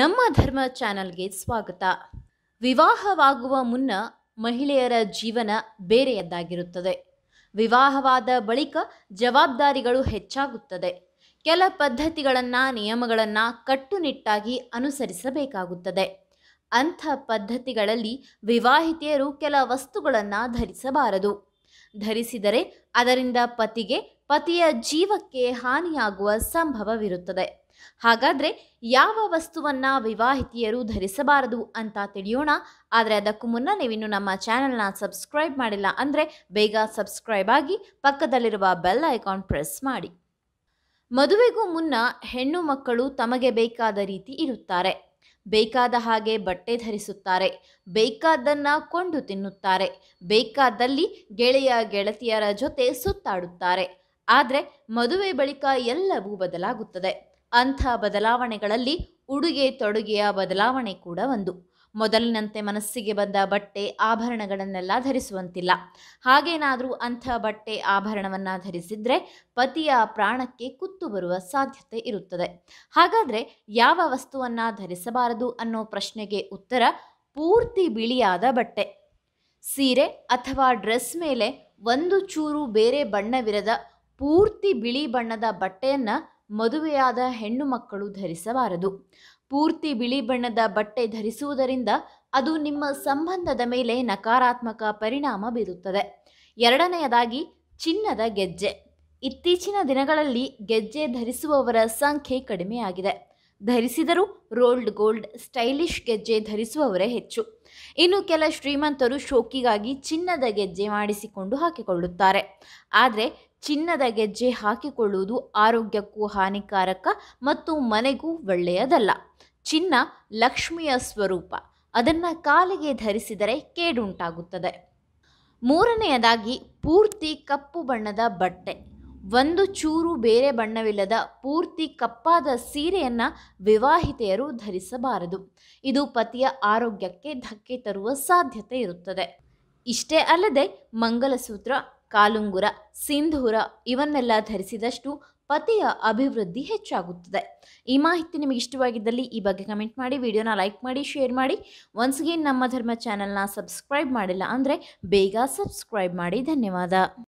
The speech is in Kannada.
ನಮ್ಮ ಧರ್ಮ ಚಾನಲ್ಗೆ ಸ್ವಾಗತ ವಿವಾಹವಾಗುವ ಮುನ್ನ ಮಹಿಳೆಯರ ಜೀವನ ಬೇರೆಯದ್ದಾಗಿರುತ್ತದೆ ವಿವಾಹವಾದ ಬಳಿಕ ಜವಾಬ್ದಾರಿಗಳು ಹೆಚ್ಚಾಗುತ್ತದೆ ಕೆಲ ಪದ್ಧತಿಗಳನ್ನು ನಿಯಮಗಳನ್ನು ಕಟ್ಟುನಿಟ್ಟಾಗಿ ಅನುಸರಿಸಬೇಕಾಗುತ್ತದೆ ಅಂಥ ಪದ್ಧತಿಗಳಲ್ಲಿ ವಿವಾಹಿತೆಯರು ಕೆಲ ವಸ್ತುಗಳನ್ನು ಧರಿಸಬಾರದು ಧರಿಸಿದರೆ ಅದರಿಂದ ಪತಿಗೆ ಪತಿಯ ಜೀವಕ್ಕೆ ಹಾನಿಯಾಗುವ ಸಂಭವವಿರುತ್ತದೆ ಹಾಗಾದರೆ ಯಾವ ವಸ್ತುವನ್ನು ವಿವಾಹಿತಿಯರು ಧರಿಸಬಾರದು ಅಂತ ತಿಳಿಯೋಣ ಆದರೆ ಅದಕ್ಕೂ ಮುನ್ನ ನೀವಿನ್ನು ನಮ್ಮ ಚಾನೆಲ್ನ ಸಬ್ಸ್ಕ್ರೈಬ್ ಮಾಡಿಲ್ಲ ಅಂದರೆ ಬೇಗ ಸಬ್ಸ್ಕ್ರೈಬ್ ಆಗಿ ಪಕ್ಕದಲ್ಲಿರುವ ಬೆಲ್ ಐಕಾನ್ ಪ್ರೆಸ್ ಮಾಡಿ ಮದುವೆಗೂ ಮುನ್ನ ಹೆಣ್ಣು ಮಕ್ಕಳು ತಮಗೆ ಬೇಕಾದ ರೀತಿ ಇರುತ್ತಾರೆ ಬೇಕಾದ ಹಾಗೆ ಬಟ್ಟೆ ಧರಿಸುತ್ತಾರೆ ಬೇಕಾದ್ದನ್ನು ಕೊಂಡು ತಿನ್ನುತ್ತಾರೆ ಬೇಕಾದಲ್ಲಿ ಗೆಳೆಯ ಗೆಳತಿಯರ ಜೊತೆ ಸುತ್ತಾಡುತ್ತಾರೆ ಆದರೆ ಮದುವೆ ಬಳಿಕ ಎಲ್ಲವೂ ಬದಲಾಗುತ್ತದೆ ಅಂಥ ಬದಲಾವಣೆಗಳಲ್ಲಿ ಉಡುಗೆ ತೊಡುಗೆಯ ಬದಲಾವಣೆ ಕೂಡ ಒಂದು ಮೊದಲಿನಂತೆ ಮನಸ್ಸಿಗೆ ಬಂದ ಬಟ್ಟೆ ಆಭರಣಗಳನ್ನೆಲ್ಲ ಧರಿಸುವಂತಿಲ್ಲ ಹಾಗೇನಾದರೂ ಅಂಥ ಬಟ್ಟೆ ಆಭರಣವನ್ನು ಧರಿಸಿದರೆ ಪತಿಯ ಪ್ರಾಣಕ್ಕೆ ಕುತ್ತು ಬರುವ ಸಾಧ್ಯತೆ ಇರುತ್ತದೆ ಹಾಗಾದರೆ ಯಾವ ವಸ್ತುವನ್ನು ಧರಿಸಬಾರದು ಅನ್ನೋ ಪ್ರಶ್ನೆಗೆ ಉತ್ತರ ಪೂರ್ತಿ ಬಿಳಿಯಾದ ಬಟ್ಟೆ ಸೀರೆ ಅಥವಾ ಡ್ರೆಸ್ ಮೇಲೆ ಒಂದು ಚೂರು ಬೇರೆ ಬಣ್ಣವಿರದ ಪೂರ್ತಿ ಬಿಳಿ ಬಣ್ಣದ ಬಟ್ಟೆಯನ್ನು ಮದುವೆಯಾದ ಹೆಣ್ಣು ಮಕ್ಕಳು ಧರಿಸಬಾರದು ಪೂರ್ತಿ ಬಿಳಿ ಬಣ್ಣದ ಬಟ್ಟೆ ಧರಿಸುವುದರಿಂದ ಅದು ನಿಮ್ಮ ಸಂಬಂಧದ ಮೇಲೆ ನಕಾರಾತ್ಮಕ ಪರಿಣಾಮ ಬೀರುತ್ತದೆ ಎರಡನೆಯದಾಗಿ ಚಿನ್ನದ ಗೆಜ್ಜೆ ಇತ್ತೀಚಿನ ದಿನಗಳಲ್ಲಿ ಗೆಜ್ಜೆ ಧರಿಸುವವರ ಸಂಖ್ಯೆ ಕಡಿಮೆಯಾಗಿದೆ ಧರಿಸಿದರೂ ರೋಲ್ಡ್ ಗೋಲ್ಡ್ ಸ್ಟೈಲಿಶ್ ಗೆಜ್ಜೆ ಧರಿಸುವವರೇ ಹೆಚ್ಚು ಇನ್ನು ಕೆಲ ಶ್ರೀಮಂತರು ಶೋಕಿಗಾಗಿ ಚಿನ್ನದ ಗೆಜ್ಜೆ ಮಾಡಿಸಿಕೊಂಡು ಹಾಕಿಕೊಳ್ಳುತ್ತಾರೆ ಆದರೆ ಚಿನ್ನದ ಗೆಜ್ಜೆ ಹಾಕಿಕೊಳ್ಳುವುದು ಆರೋಗ್ಯಕ್ಕೂ ಹಾನಿಕಾರಕ ಮತ್ತು ಮನೆಗೂ ಒಳ್ಳೆಯದಲ್ಲ ಚಿನ್ನ ಲಕ್ಷ್ಮಿಯ ಸ್ವರೂಪ ಅದನ್ನು ಕಾಲಿಗೆ ಧರಿಸಿದರೆ ಕೇಡುಂಟಾಗುತ್ತದೆ ಮೂರನೆಯದಾಗಿ ಪೂರ್ತಿ ಕಪ್ಪು ಬಣ್ಣದ ಬಟ್ಟೆ ಒಂದು ಚೂರು ಬೇರೆ ಬಣ್ಣವಿಲ್ಲದ ಪೂರ್ತಿ ಕಪ್ಪಾದ ಸೀರೆಯನ್ನು ವಿವಾಹಿತೆಯರು ಧರಿಸಬಾರದು ಇದು ಪತಿಯ ಆರೋಗ್ಯಕ್ಕೆ ಧಕ್ಕೆ ತರುವ ಸಾಧ್ಯತೆ ಇರುತ್ತದೆ ಇಷ್ಟೇ ಅಲ್ಲದೆ ಮಂಗಲಸೂತ್ರ ಕಾಲುಂಗುರ ಸಿಂಧೂರ ಇವನ್ನೆಲ್ಲ ಧರಿಸಿದಷ್ಟು ಪತಿಯ ಅಭಿವೃದ್ಧಿ ಹೆಚ್ಚಾಗುತ್ತದೆ ಈ ಮಾಹಿತಿ ನಿಮಗೆ ಇಷ್ಟವಾಗಿದ್ದಲ್ಲಿ ಈ ಬಗ್ಗೆ ಕಮೆಂಟ್ ಮಾಡಿ ವಿಡಿಯೋನ ಲೈಕ್ ಮಾಡಿ ಶೇರ್ ಮಾಡಿ ಒನ್ಸ್ ನಮ್ಮ ಧರ್ಮ ಚಾನಲ್ನ ಸಬ್ಸ್ಕ್ರೈಬ್ ಮಾಡಿಲ್ಲ ಅಂದರೆ ಬೇಗ ಸಬ್ಸ್ಕ್ರೈಬ್ ಮಾಡಿ ಧನ್ಯವಾದ